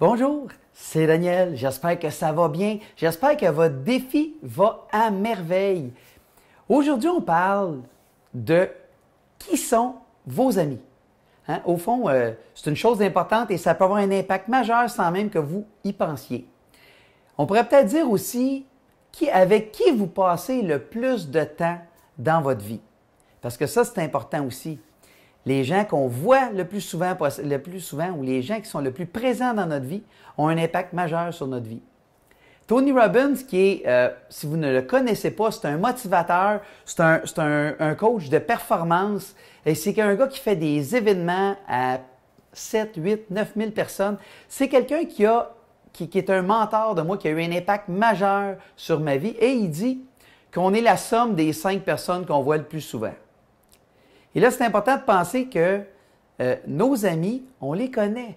Bonjour, c'est Daniel. J'espère que ça va bien. J'espère que votre défi va à merveille. Aujourd'hui, on parle de qui sont vos amis. Hein, au fond, euh, c'est une chose importante et ça peut avoir un impact majeur sans même que vous y pensiez. On pourrait peut-être dire aussi qui, avec qui vous passez le plus de temps dans votre vie. Parce que ça, c'est important aussi les gens qu'on voit le plus souvent, le plus souvent ou les gens qui sont le plus présents dans notre vie ont un impact majeur sur notre vie. Tony Robbins, qui est, euh, si vous ne le connaissez pas, c'est un motivateur, c'est un, un, un, coach de performance, et c'est un gars qui fait des événements à 7, 8, 9 000 personnes. C'est quelqu'un qui, a, qui, qui est un mentor de moi, qui a eu un impact majeur sur ma vie, et il dit qu'on est la somme des cinq personnes qu'on voit le plus souvent. Et là, c'est important de penser que euh, nos amis, on les connaît.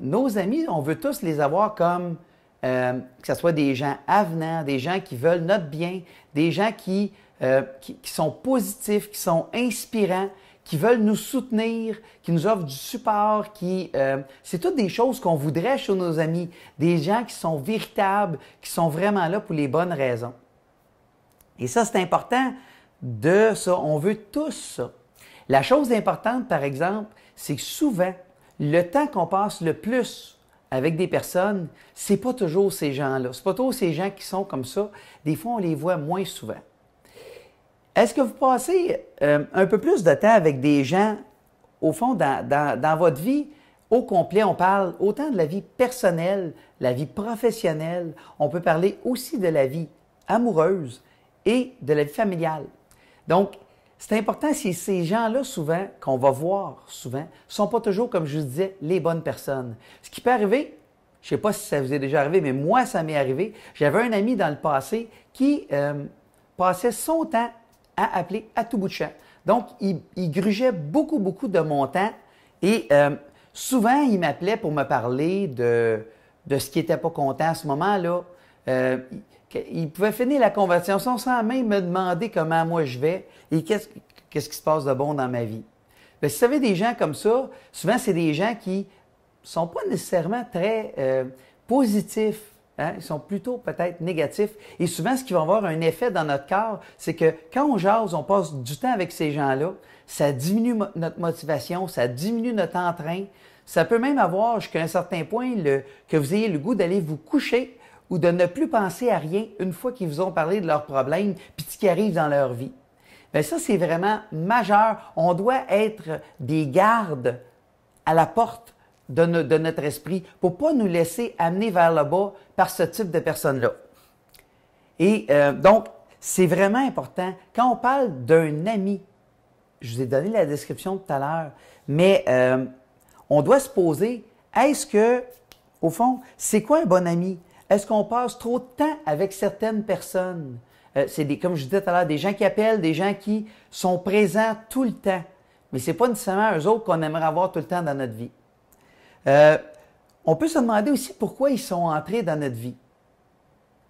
nos amis, on veut tous les avoir comme, euh, que ce soit des gens avenants, des gens qui veulent notre bien, des gens qui, euh, qui, qui, sont positifs, qui sont inspirants, qui veulent nous soutenir, qui nous offrent du support, qui... c'est toutes des choses qu'on voudrait chez nos amis, des gens qui sont véritables, qui sont vraiment là pour les bonnes raisons. Et ça, c'est important de ça. On veut tous ça. La chose importante, par exemple, c'est que souvent, le temps qu'on passe le plus avec des personnes, c'est pas toujours ces gens-là. C'est pas toujours ces gens qui sont comme ça. Des fois, on les voit moins souvent. Est-ce que vous passez euh, un peu plus de temps avec des gens, au fond, dans, dans votre vie au complet? On parle autant de la vie personnelle, la vie professionnelle. On peut parler aussi de la vie amoureuse et de la vie familiale. Donc, c'est important si ces gens-là, souvent, qu'on va voir souvent, sont pas toujours, comme je vous disais, les bonnes personnes. Ce qui peut arriver, je sais pas si ça vous est déjà arrivé, mais moi, ça m'est arrivé. J'avais un ami dans le passé qui euh, passait son temps à appeler à tout bout de champ. Donc, il, grugeait beaucoup, beaucoup de mon temps et euh, souvent, il m'appelait pour me parler de, de ce qui n'était pas content à ce moment-là. Euh, il pouvait finir la conversion sans même me demander comment moi je vais et qu'est-ce, qui se passe de bon dans ma vie. Mais si vous savez, des gens comme ça, souvent, c'est des gens qui sont pas nécessairement très euh, positifs. Hein. Ils sont plutôt peut-être négatifs. Et souvent, ce qui va avoir un effet dans notre corps, c'est que quand on jase, on passe du temps avec ces gens-là, ça diminue notre motivation, ça diminue notre entrain. Ça peut même avoir jusqu'à un certain point que vous ayez le goût d'aller vous coucher ou de ne plus penser à rien une fois qu'ils vous ont parlé de leurs problèmes puis de ce qui arrive dans leur vie. Bien, ça, c'est vraiment majeur. On doit être des gardes à la porte de, notre esprit pour pas nous laisser amener vers le bas par ce type de personnes-là. Et euh, donc, c'est vraiment important. Quand on parle d'un ami, je vous ai donné la description tout à l'heure, mais euh, on doit se poser, est-ce que, au fond, c'est quoi un bon ami? Est-ce qu'on passe trop de temps avec certaines personnes? Euh, c'est des, comme je disais tout à l'heure, des gens qui appellent, des gens qui sont présents tout le temps. Mais ce n'est pas nécessairement eux autres qu'on aimerait avoir tout le temps dans notre vie. Euh, on peut se demander aussi pourquoi ils sont entrés dans notre vie.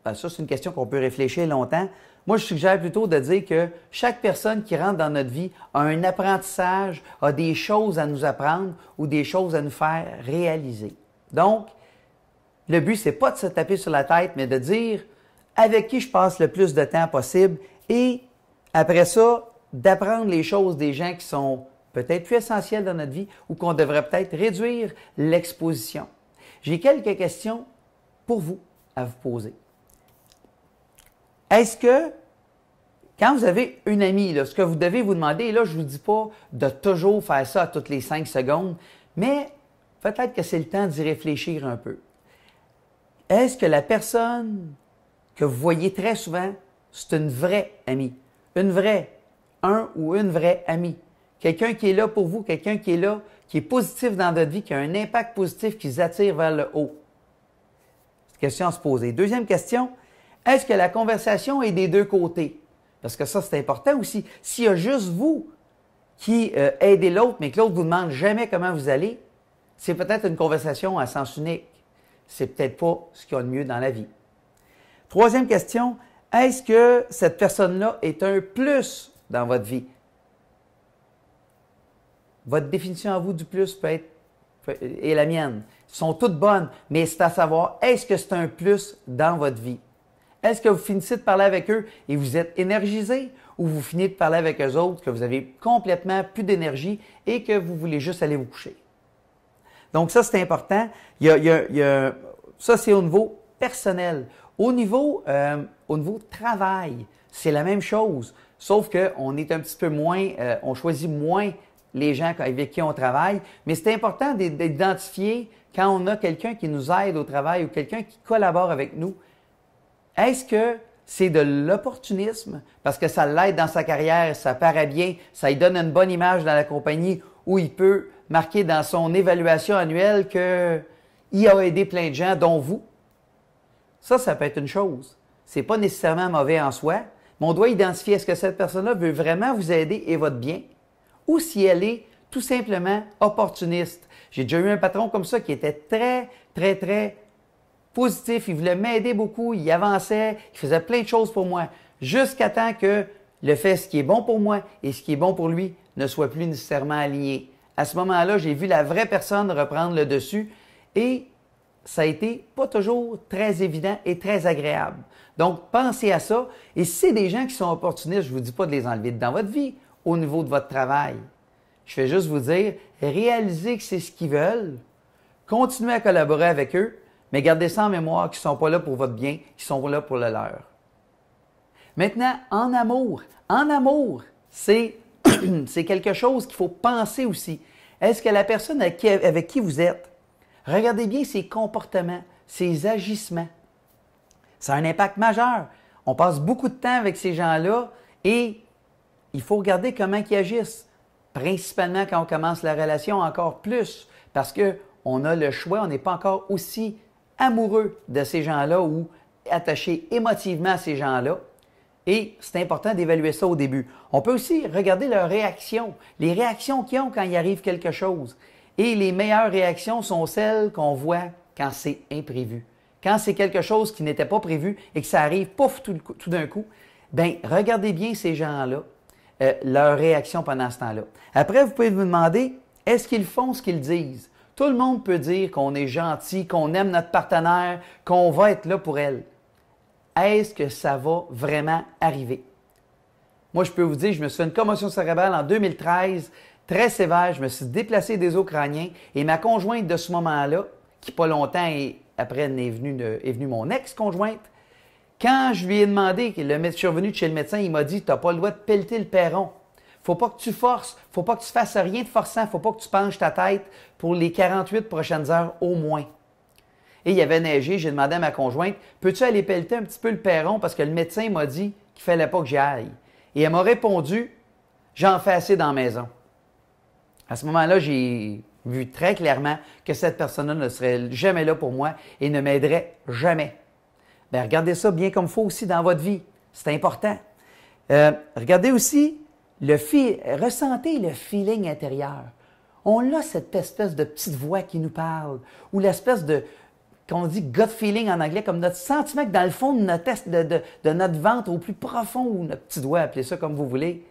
Ben, ça, c'est une question qu'on peut réfléchir longtemps. Moi, je suggère plutôt de dire que chaque personne qui rentre dans notre vie a un apprentissage, a des choses à nous apprendre ou des choses à nous faire réaliser. Donc, le but, c'est pas de se taper sur la tête, mais de dire avec qui je passe le plus de temps possible et après ça, d'apprendre les choses des gens qui sont peut-être plus essentiels dans notre vie ou qu'on devrait peut-être réduire l'exposition. J'ai quelques questions pour vous à vous poser. Est-ce que quand vous avez une amie, ce que vous devez vous demander, là, je ne vous dis pas de toujours faire ça toutes les cinq secondes, mais peut-être que c'est le temps d'y réfléchir un peu. Est-ce que la personne que vous voyez très souvent, c'est une vraie amie? Une vraie, un ou une vraie amie. Quelqu'un qui est là pour vous, quelqu'un qui est là, qui est positif dans votre vie, qui a un impact positif, qui vous attire vers le haut. Cette question à se poser. Deuxième question, est-ce que la conversation est des deux côtés? Parce que ça, c'est important aussi. S'il y a juste vous qui euh, aidez l'autre, mais que l'autre vous demande jamais comment vous allez, c'est peut-être une conversation à sens unique c'est peut-être pas ce qu'il y a de mieux dans la vie. Troisième question, est-ce que cette personne-là est un plus dans votre vie? Votre définition à vous du plus peut être et la mienne sont toutes bonnes, mais c'est à savoir, est-ce que c'est un plus dans votre vie? Est-ce que vous finissez de parler avec eux et vous êtes énergisé ou vous finissez de parler avec eux autres que vous avez complètement plus d'énergie et que vous voulez juste aller vous coucher? Donc ça, c'est important. ça, c'est au niveau personnel. Au niveau, euh, au niveau travail, c'est la même chose, sauf qu'on est un petit peu moins, euh, on choisit moins les gens avec qui on travaille, mais c'est important d'identifier quand on a quelqu'un qui nous aide au travail ou quelqu'un qui collabore avec nous. Est-ce que c'est de l'opportunisme parce que ça l'aide dans sa carrière, ça paraît bien, ça lui donne une bonne image dans la compagnie où il peut marqué dans son évaluation annuelle qu'il a aidé plein de gens, dont vous. Ça, ça peut être une chose. Ce n'est pas nécessairement mauvais en soi, mais on doit identifier est-ce que cette personne-là veut vraiment vous aider et votre bien, ou si elle est tout simplement opportuniste. J'ai déjà eu un patron comme ça qui était très, très, très positif. Il voulait m'aider beaucoup, il avançait, il faisait plein de choses pour moi, jusqu'à temps que le fait ce qui est bon pour moi et ce qui est bon pour lui ne soit plus nécessairement aligné à ce moment-là, j'ai vu la vraie personne reprendre le dessus et ça a été pas toujours très évident et très agréable. Donc, pensez à ça. Et si c'est des gens qui sont opportunistes, je ne vous dis pas de les enlever dans votre vie, au niveau de votre travail. Je vais juste vous dire, réalisez que c'est ce qu'ils veulent, continuez à collaborer avec eux, mais gardez ça en mémoire qu'ils ne sont pas là pour votre bien, qu'ils sont là pour le leur. Maintenant, en amour. En amour, c'est c'est quelque chose qu'il faut penser aussi. Est-ce que la personne avec qui, vous êtes, regardez bien ses comportements, ses agissements. Ça a un impact majeur. On passe beaucoup de temps avec ces gens-là et il faut regarder comment ils agissent, principalement quand on commence la relation encore plus, parce qu'on a le choix, on n'est pas encore aussi amoureux de ces gens-là ou attaché émotivement à ces gens-là. Et c'est important d'évaluer ça au début. On peut aussi regarder leurs réactions, les réactions qu'ils ont quand il arrive quelque chose. Et les meilleures réactions sont celles qu'on voit quand c'est imprévu. Quand c'est quelque chose qui n'était pas prévu et que ça arrive, pouf, tout, d'un coup, ben regardez bien ces gens-là, euh, leurs leur réaction pendant ce temps-là. Après, vous pouvez vous demander, est-ce qu'ils font ce qu'ils disent? Tout le monde peut dire qu'on est gentil, qu'on aime notre partenaire, qu'on va être là pour elle est-ce que ça va vraiment arriver? Moi, je peux vous dire, je me suis fait une commotion cérébrale en 2013, très sévère. Je me suis déplacé des os crâniens et ma conjointe de ce moment-là, qui pas longtemps après est venue, est mon ex-conjointe, quand je lui ai demandé, le je suis revenu chez le médecin, il m'a dit Tu n'as pas le droit de pelleter le perron. Faut pas que tu forces, faut pas que tu fasses rien de forçant, faut pas que tu penches ta tête pour les 48 prochaines heures au moins et il y avait neigé. J'ai demandé à ma conjointe Peux-tu aller pelleter un petit peu le perron parce que le médecin m'a dit qu'il fallait pas que j'y aille. Et elle m'a répondu J'en fais assez dans la maison. À ce moment-là, j'ai vu très clairement que cette personne-là ne serait jamais là pour moi et ne m'aiderait jamais. Bien, regardez ça bien comme il faut aussi dans votre vie. C'est important. Euh, regardez aussi le fil, ressentez le feeling intérieur. On a cette espèce de petite voix qui nous parle, ou l'espèce de, qu'on dit gut feeling en anglais, comme notre sentiment que dans le fond de notre, test, de, notre ventre, au plus profond, ou notre petit doigt, appelez ça comme vous voulez,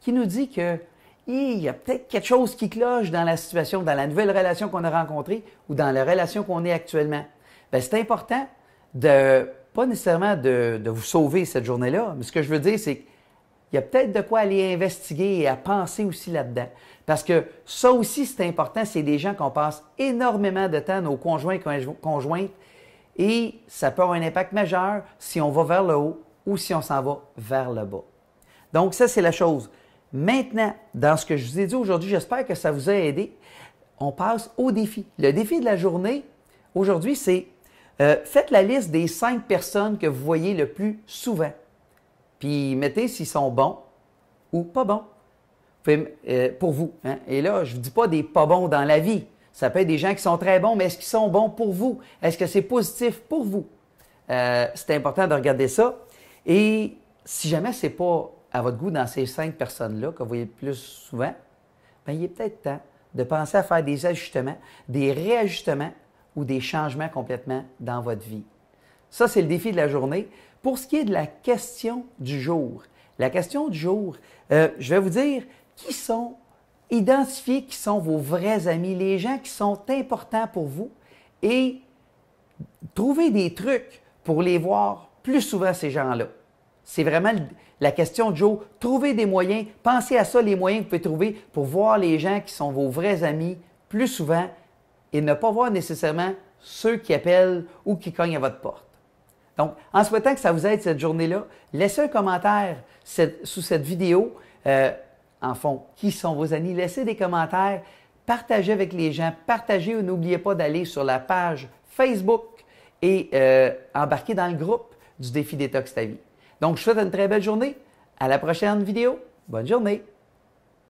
qui nous dit que il y a peut-être quelque chose qui cloche dans la situation, dans la nouvelle relation qu'on a rencontrée ou dans la relation qu'on est actuellement. Ben, c'est important de, pas nécessairement de vous sauver cette journée-là, mais ce que je veux dire, c'est que il y a peut-être de quoi aller investiguer et à penser aussi là-dedans. Parce que ça aussi, c'est important, c'est des gens qu'on passe énormément de temps, nos conjoints conjointes, et ça peut avoir un impact majeur si on va vers le haut ou si on s'en va vers le bas. Donc ça, c'est la chose. Maintenant, dans ce que je vous ai dit aujourd'hui, j'espère que ça vous a aidé. On passe au défi. Le défi de la journée, aujourd'hui, c'est euh, faites la liste des cinq personnes que vous voyez le plus souvent puis mettez s'ils sont bons ou pas bons euh, pour vous. Hein. Et là, je ne vous dis pas des pas bons dans la vie. Ça peut être des gens qui sont très bons, mais est-ce qu'ils sont bons pour vous? Est-ce que c'est positif pour vous? Euh, c'est important de regarder ça. Et si jamais ce n'est pas à votre goût dans ces cinq personnes-là que vous voyez le plus souvent, bien, il est peut-être temps de penser à faire des ajustements, des réajustements ou des changements complètement dans votre vie. Ça, c'est le défi de la journée. Pour ce qui est de la question du jour, la question du jour, euh, je vais vous dire qui sont, identifiés, qui sont vos vrais amis, les gens qui sont importants pour vous et trouvez des trucs pour les voir plus souvent, ces gens-là. C'est vraiment la question du jour. Trouvez des moyens, pensez à ça, les moyens que vous pouvez trouver pour voir les gens qui sont vos vrais amis plus souvent et ne pas voir nécessairement ceux qui appellent ou qui cognent à votre porte. Donc, en souhaitant que ça vous aide cette journée-là, laissez un commentaire sous cette vidéo. Euh, en fond, qui sont vos amis? Laissez des commentaires, partagez avec les gens, partagez ou n'oubliez pas d'aller sur la page Facebook et euh, embarquer embarquez dans le groupe du défi Détox Ta Vie. Donc, je vous souhaite une très belle journée. À la prochaine vidéo. Bonne journée.